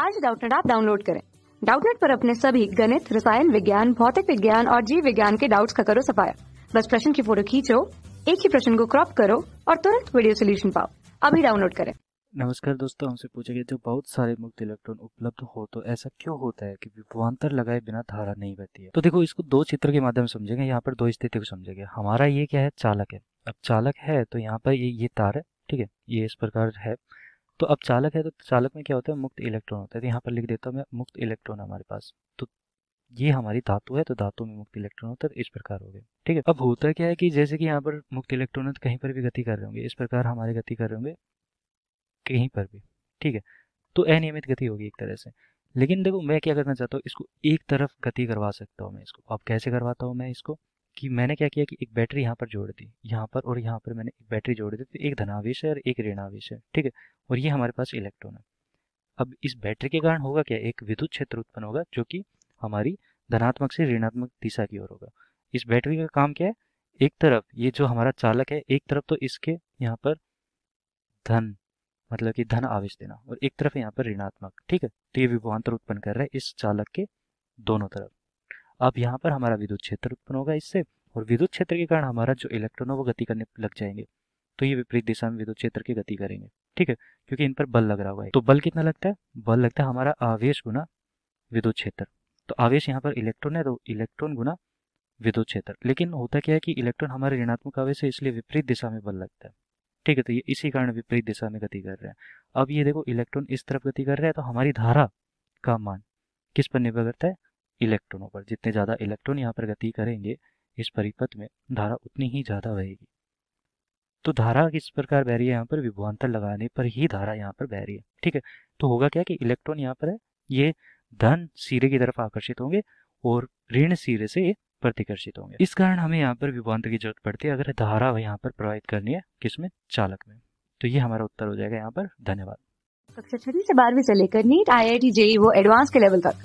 आज डाउटनेट आप डाउनलोड करें डाउटनेट पर अपने सभी गणित रसायन विज्ञान भौतिक विज्ञान और जीव विज्ञान के डाउट्स का करो सफाया बस प्रश्न की फोटो खींचो एक ही प्रश्न को क्रॉप करो और तुरंत वीडियो सोल्यूशन पाओ अभी डाउनलोड करें नमस्कार दोस्तों हमसे पूछा गया जो बहुत सारे मुक्त इलेक्ट्रॉन उपलब्ध हो तो ऐसा क्यों होता है कि विभवांतर लगाए बिना धारा नहीं बहती है तो देखो इसको दो चित्र के माध्यम समझेंगे यहाँ पर दो स्थिति को समझेंगे हमारा ये क्या है चालक है अब चालक है तो यहाँ पर ये ये तार है ठीक है ये इस प्रकार है तो अब चालक है तो चालक में क्या होता है मुक्त इलेक्ट्रॉन होता है तो यहाँ पर लिख देता हूँ मैं मुक्त इलेक्ट्रॉन हमारे पास तो ये हमारी धातु है तो धातु में मुक्त इलेक्ट्रॉन होता है तो इस प्रकार हो गया ठीक है अब होता क्या है कि जैसे कि यहाँ पर मुक्त इलेक्ट्रॉन तो कहीं पर भी गति कर रहे होंगे इस प्रकार हमारे गति कर रहे होंगे कहीं पर भी ठीक है तो अनियमित गति होगी एक तरह से लेकिन देखो मैं क्या करना चाहता हूँ इसको एक तरफ गति करवा सकता हूँ मैं इसको अब कैसे करवाता हूँ मैं इसको कि मैंने क्या किया कि एक बैटरी यहाँ पर जोड़ दी यहाँ पर और यहाँ पर मैंने एक बैटरी जोड़ दी तो एक धनावेश है और एक ऋणावेश है ठीक है और ये हमारे पास इलेक्ट्रॉन है अब इस बैटरी के कारण होगा क्या एक विद्युत क्षेत्र उत्पन्न होगा जो कि हमारी धनात्मक से ऋणात्मक दिशा की ओर होगा इस बैटरी का काम क्या है एक तरफ ये जो हमारा चालक है एक तरफ तो इसके यहाँ पर धन मतलब कि धन आवेश देना और एक तरफ यहाँ पर ऋणात्मक ठीक है तो ये विभवान्तर उत्पन्न कर रहा है इस चालक के दोनों तरफ अब यहाँ पर हमारा विद्युत क्षेत्र उत्पन्न होगा इससे और विद्युत क्षेत्र के कारण हमारा जो इलेक्ट्रॉन है वो गति करने लग जाएंगे तो ये विपरीत दिशा में विद्युत क्षेत्र की गति करेंगे ठीक है क्योंकि इन पर बल लग रहा हुआ है तो बल कितना लगता है बल लगता है हमारा आवेश गुना विद्युत क्षेत्र तो आवेश यहाँ पर इलेक्ट्रॉन है तो इलेक्ट्रॉन गुना विद्युत क्षेत्र लेकिन होता क्या है कि इलेक्ट्रॉन हमारे ऋणात्मक आवेश है इसलिए विपरीत दिशा में बल लगता है ठीक है तो ये इसी कारण विपरीत दिशा में गति कर रहे हैं अब ये देखो इलेक्ट्रॉन इस तरफ गति कर रहा है तो हमारी धारा का मान किस पर निर्भर करता है इलेक्ट्रॉनों पर जितने ज़्यादा इलेक्ट्रॉन यहाँ पर गति करेंगे इस परिपथ में धारा उतनी ही ज़्यादा बहेगी तो धारा किस प्रकार बह रही है यहाँ पर विभवान्तर लगाने पर ही धारा यहाँ पर बह रही है ठीक है तो होगा क्या कि इलेक्ट्रॉन यहाँ पर है ये धन सिरे की तरफ आकर्षित होंगे और ऋण सिरे से ये प्रतिकर्षित होंगे इस कारण हमें यहाँ पर विभवान्तर की जरूरत पड़ती है अगर धारा यहाँ पर प्रवाहित करनी है किसमें चालक में तो ये हमारा उत्तर हो जाएगा यहाँ पर धन्यवाद कक्षा छठी से बारहवीं से लेकर NEET I I T JEE वो एडवांस के लेवल तक